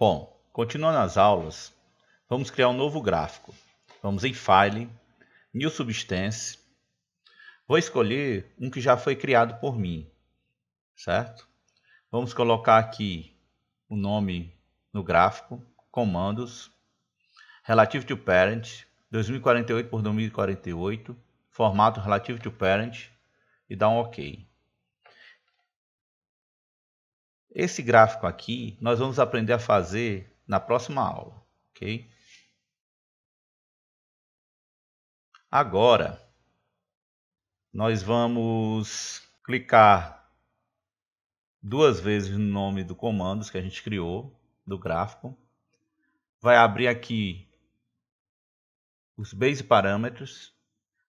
Bom, continuando as aulas, vamos criar um novo gráfico. Vamos em File, New Substance. Vou escolher um que já foi criado por mim, certo? Vamos colocar aqui o nome no gráfico, comandos, relative to parent, 2048 por 2048, formato relative to parent e dá um OK. Esse gráfico aqui, nós vamos aprender a fazer na próxima aula, ok? Agora, nós vamos clicar duas vezes no nome do comando que a gente criou, do gráfico. Vai abrir aqui os base parâmetros.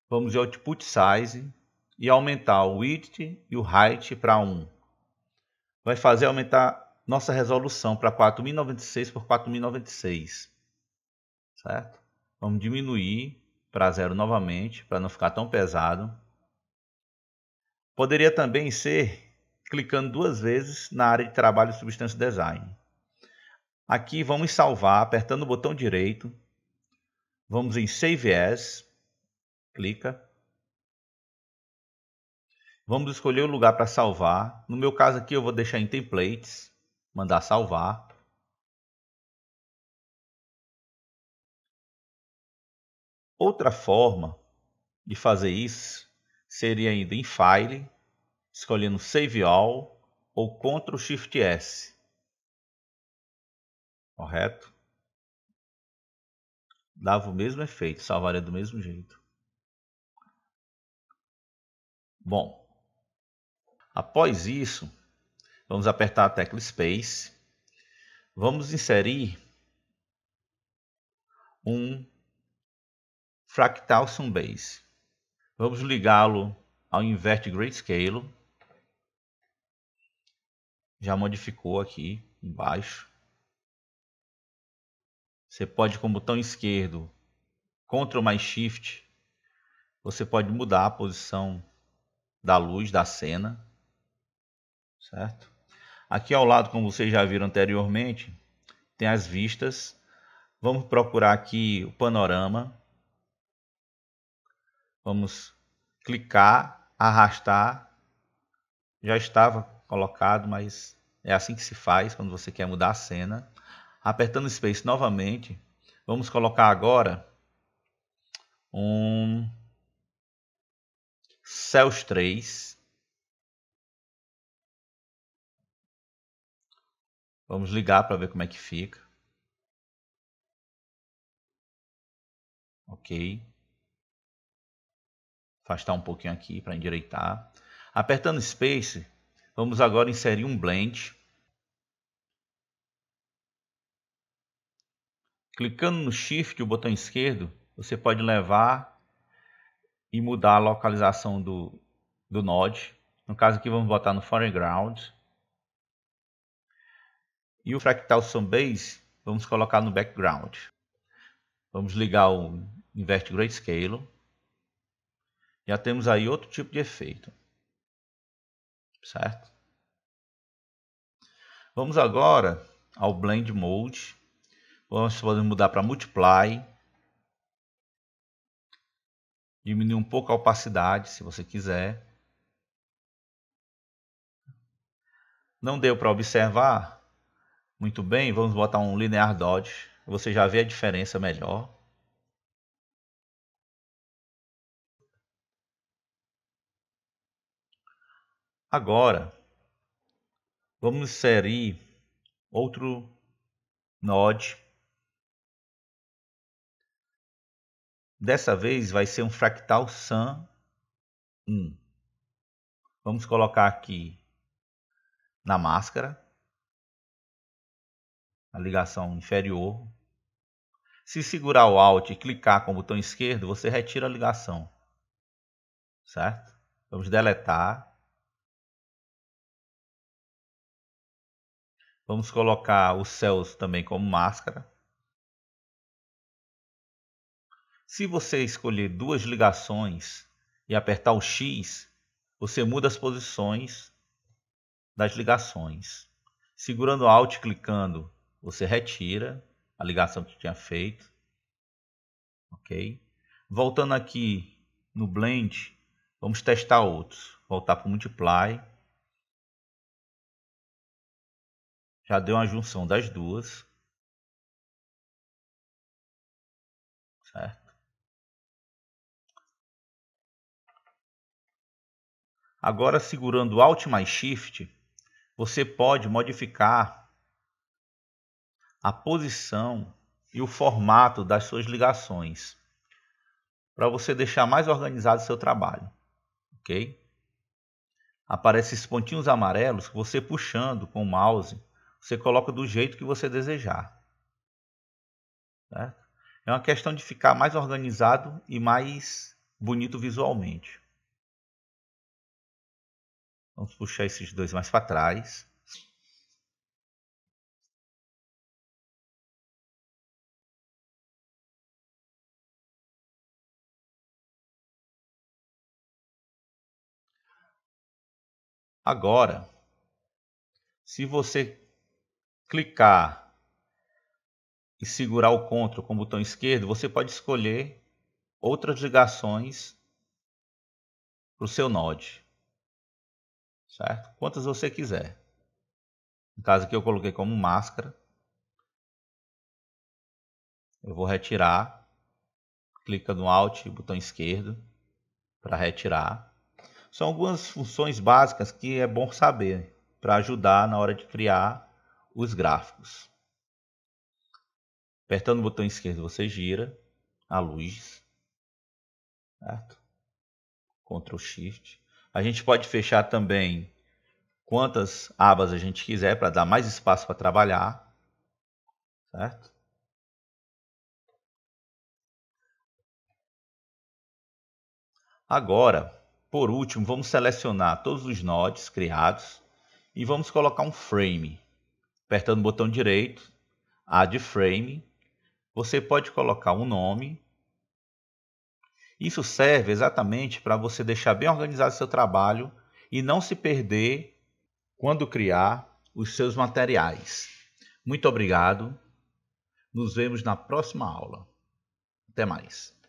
Vamos de output size e aumentar o width e o height para 1 vai fazer aumentar nossa resolução para 4096 por 4096. Certo? Vamos diminuir para zero novamente, para não ficar tão pesado. Poderia também ser clicando duas vezes na área de trabalho Substance Design. Aqui vamos salvar, apertando o botão direito. Vamos em Save As, clica. Vamos escolher o lugar para salvar. No meu caso aqui eu vou deixar em templates, mandar salvar. Outra forma de fazer isso seria indo em File, escolhendo Save All ou Ctrl Shift S. Correto? Dava o mesmo efeito, salvaria do mesmo jeito. Bom, Após isso, vamos apertar a tecla Space. Vamos inserir um fractal Sunbase. Vamos ligá-lo ao invert grayscale. Já modificou aqui embaixo. Você pode com o botão esquerdo Ctrl mais Shift, você pode mudar a posição da luz da cena certo? Aqui ao lado, como vocês já viram anteriormente, tem as vistas. Vamos procurar aqui o panorama. Vamos clicar, arrastar. Já estava colocado, mas é assim que se faz quando você quer mudar a cena. Apertando Space novamente, vamos colocar agora um Cells 3 Vamos ligar para ver como é que fica. Ok. Afastar um pouquinho aqui para endireitar. Apertando Space, vamos agora inserir um blend. Clicando no Shift, o botão esquerdo, você pode levar e mudar a localização do, do node. No caso aqui, vamos botar no foreground. E o fractal sumbase vamos colocar no background. Vamos ligar o invert grayscale. Já temos aí outro tipo de efeito. Certo? Vamos agora ao blend mode. Vamos podemos mudar para multiply. Diminuir um pouco a opacidade, se você quiser. Não deu para observar? Muito bem, vamos botar um linear dodge. Você já vê a diferença melhor. Agora, vamos inserir outro node. Dessa vez vai ser um fractal sum 1. Vamos colocar aqui na máscara a ligação inferior. Se segurar o Alt e clicar com o botão esquerdo, você retira a ligação. Certo? Vamos deletar. Vamos colocar o Celso também como máscara. Se você escolher duas ligações e apertar o X, você muda as posições das ligações. Segurando Alt e clicando você retira a ligação que tinha feito. Ok? Voltando aqui no blend, vamos testar outros. Voltar para o multiply. Já deu uma junção das duas. Certo? Agora segurando Alt mais Shift, você pode modificar a posição e o formato das suas ligações para você deixar mais organizado seu trabalho, ok? Aparecem esses pontinhos amarelos que você puxando com o mouse, você coloca do jeito que você desejar. Certo? É uma questão de ficar mais organizado e mais bonito visualmente. Vamos puxar esses dois mais para trás. Agora, se você clicar e segurar o CTRL com o botão esquerdo, você pode escolher outras ligações para o seu Node. Certo? Quantas você quiser. No caso aqui eu coloquei como máscara. Eu vou retirar. Clica no Alt, botão esquerdo, para retirar. São algumas funções básicas que é bom saber para ajudar na hora de criar os gráficos. Apertando o botão esquerdo você gira a luz, certo? Ctrl Shift. A gente pode fechar também quantas abas a gente quiser para dar mais espaço para trabalhar, certo? Agora, por último, vamos selecionar todos os nodes criados e vamos colocar um frame. Apertando o botão direito, Add Frame, você pode colocar um nome. Isso serve exatamente para você deixar bem organizado seu trabalho e não se perder quando criar os seus materiais. Muito obrigado. Nos vemos na próxima aula. Até mais.